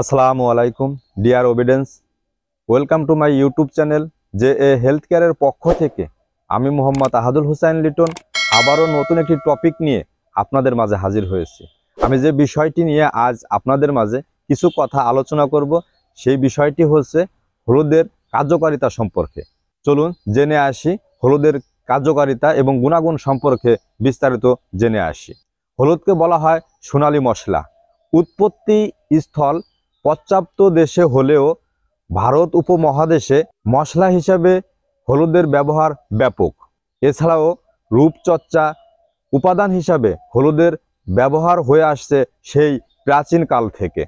আসসালামু আলাইকুম dear audience welcome to my YouTube channel যে এ হেলথ কেয়ারের পক্ষ থেকে আমি মোহাম্মদ আহাদুল হুসাইন লিটন আবারও নতুন একটি টপিক নিয়ে আপনাদের মাঝে হাজির হয়েছি আমি যে বিষয়টি নিয়ে আজ আপনাদের মাঝে কিছু কথা আলোচনা করব সেই বিষয়টি হচ্ছে হলুদের কার্যকারিতা সম্পর্কে চলুন জেনে আসি হলুদের কার্যকারিতা এবং গুণাগুণ সম্পর্কে বিস্তারিত জেনে আসি হলুদকে বলা হয় সোনালি মশলা উৎপত্তি স্থল পশ্চাপ্ত দেশে হলেও ভারত উপমহাদেশে মশলা হিসাবে হলুদের ব্যবহার ব্যাপক এছাড়াও রূপচর্চা উপাদান হিসাবে হলুদের ব্যবহার হয়ে আসছে সেই প্রাচীন কাল থেকে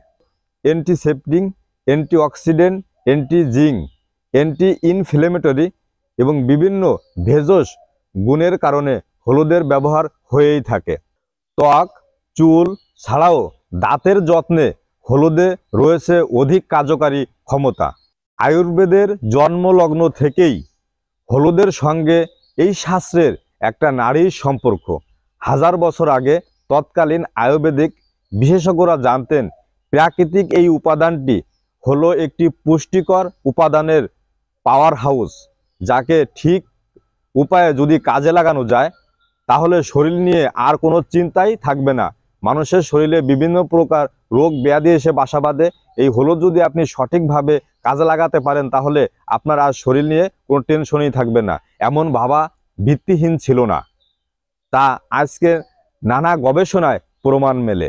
অ্যান্টিসেপটিং অ্যান্টিঅক্সিডেন্ট জিং অ্যান্টি ইনফ্লেমেটরি এবং বিভিন্ন ভেজস গুণের কারণে হলুদের ব্যবহার হয়েই থাকে ত্বক চুল ছাড়াও দাঁতের যত্নে হলুদে রয়েছে অধিক কার্যকারী ক্ষমতা আয়ুর্বেদের জন্মলগ্ন থেকেই হলুদের সঙ্গে এই শাস্ত্রের একটা নারীর সম্পর্ক হাজার বছর আগে তৎকালীন আয়ুর্বেদিক বিশেষজ্ঞরা জানতেন প্রাকৃতিক এই উপাদানটি হলো একটি পুষ্টিকর উপাদানের পাওয়ার হাউস যাকে ঠিক উপায়ে যদি কাজে লাগানো যায় তাহলে শরীর নিয়ে আর কোনো চিন্তাই থাকবে না মানুষের শরীরে বিভিন্ন প্রকার রোগ ব্যাধি এসে বাসা বাঁধে এই হলুদ যদি আপনি সঠিকভাবে কাজে লাগাতে পারেন তাহলে আপনার আর শরীর নিয়ে কোনো টেনশনই থাকবে না এমন ভাবা ভিত্তিহীন ছিল না তা আজকে নানা গবেষণায় প্রমাণ মেলে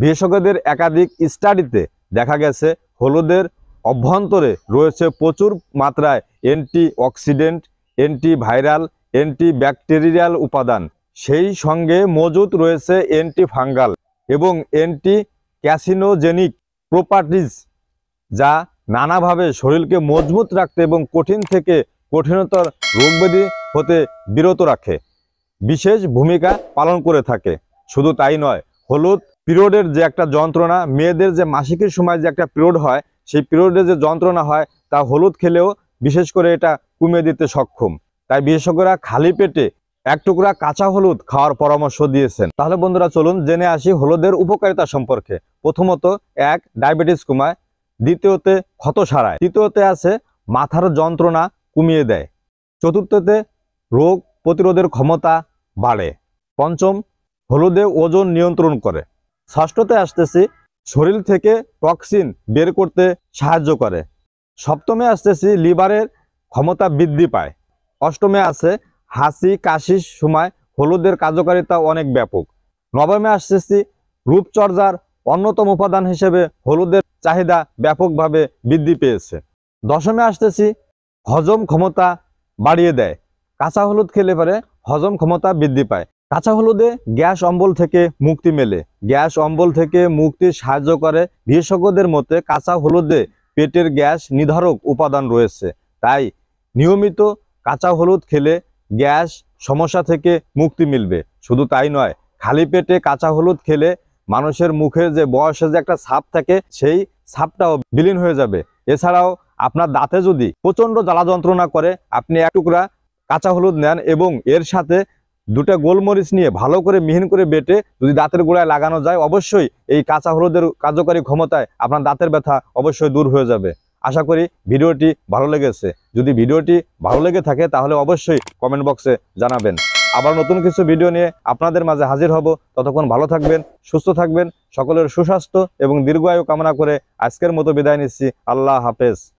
বিশেষজ্ঞদের একাধিক স্টাডিতে দেখা গেছে হলুদের অভ্যন্তরে রয়েছে প্রচুর মাত্রায় অ্যান্টিঅক্সিডেন্ট অক্সিডেন্ট অ্যান্টিভাইরাল অ্যান্টিব্যাকটেরিয়াল উপাদান সেই সঙ্গে মজুদ রয়েছে অ্যান্টিফাঙ্গাল এবং অ্যান্টি ক্যাসিনোজেনিক প্রপার্টিজ যা নানাভাবে শরীরকে মজবুত রাখতে এবং কঠিন থেকে কঠিনতর রোগব্যাধি হতে বিরত রাখে বিশেষ ভূমিকা পালন করে থাকে শুধু তাই নয় হলুদ পিরিয়ডের যে একটা যন্ত্রণা মেয়েদের যে মাসিকের সময় যে একটা পিরিয়ড হয় সেই পিরিয়ডের যে যন্ত্রণা হয় তা হলুদ খেলেও বিশেষ করে এটা কমিয়ে দিতে সক্ষম তাই বিশেষজ্ঞরা খালি পেটে এক টুকরা কাঁচা হলুদ খাওয়ার পরামর্শ দিয়েছেন তাহলে বন্ধুরা চলুন জেনে আসি হলুদের উপকারিতা সম্পর্কে প্রথমত এক ডায়াবেটিস কমায় দ্বিতীয়তে ক্ষত সারায় তৃতীয়তে আছে মাথার যন্ত্রণা কমিয়ে দেয় চতুর্থতে রোগ প্রতিরোধের ক্ষমতা বাড়ে পঞ্চম হলুদে ওজন নিয়ন্ত্রণ করে ষষ্ঠতে আসতেছি শরীর থেকে টক্সিন বের করতে সাহায্য করে সপ্তমে আসতেছি লিভারের ক্ষমতা বৃদ্ধি পায় অষ্টমে আছে হাসি কাশির সময় হলুদের কার্যকারিতা অনেক ব্যাপক নবমে আসতেছি রূপচর্যার অন্যতম উপাদান হিসেবে হলুদের চাহিদা ব্যাপকভাবে বৃদ্ধি পেয়েছে দশমে আসতেছি হজম ক্ষমতা বাড়িয়ে দেয় কাঁচা হলুদ খেলে পরে হজম ক্ষমতা বৃদ্ধি পায় কাঁচা হলুদে গ্যাস অম্বল থেকে মুক্তি মেলে গ্যাস অম্বল থেকে মুক্তি সাহায্য করে বিশেষজ্ঞদের মতে কাঁচা হলুদে পেটের গ্যাস নিধারক উপাদান রয়েছে তাই নিয়মিত কাঁচা হলুদ খেলে গ্যাস সমস্যা থেকে মুক্তি মিলবে শুধু তাই নয় খালি পেটে কাঁচা হলুদ খেলে মানুষের মুখে যে বয়সে যে একটা ছাপ থাকে সেই ছাপটাও বিলীন হয়ে যাবে এছাড়াও আপনার দাঁতে যদি প্রচণ্ড জ্বালা যন্ত্রণা করে আপনি এক টুকরা কাঁচা হলুদ নেন এবং এর সাথে দুটা গোলমরিচ নিয়ে ভালো করে মিহিন করে বেটে যদি দাঁতের গোড়ায় লাগানো যায় অবশ্যই এই কাঁচা হলুদের কার্যকারী ক্ষমতায় আপনার দাঁতের ব্যথা অবশ্যই দূর হয়ে যাবে আশা করি ভিডিওটি ভালো লেগেছে যদি ভিডিওটি ভালো লেগে থাকে তাহলে অবশ্যই কমেন্ট বক্সে জানাবেন আবার নতুন কিছু ভিডিও নিয়ে আপনাদের মাঝে হাজির হব ততক্ষণ ভালো থাকবেন সুস্থ থাকবেন সকলের সুস্বাস্থ্য এবং দীর্ঘায়ু কামনা করে আজকের মতো বিদায় নিচ্ছি আল্লাহ হাফেজ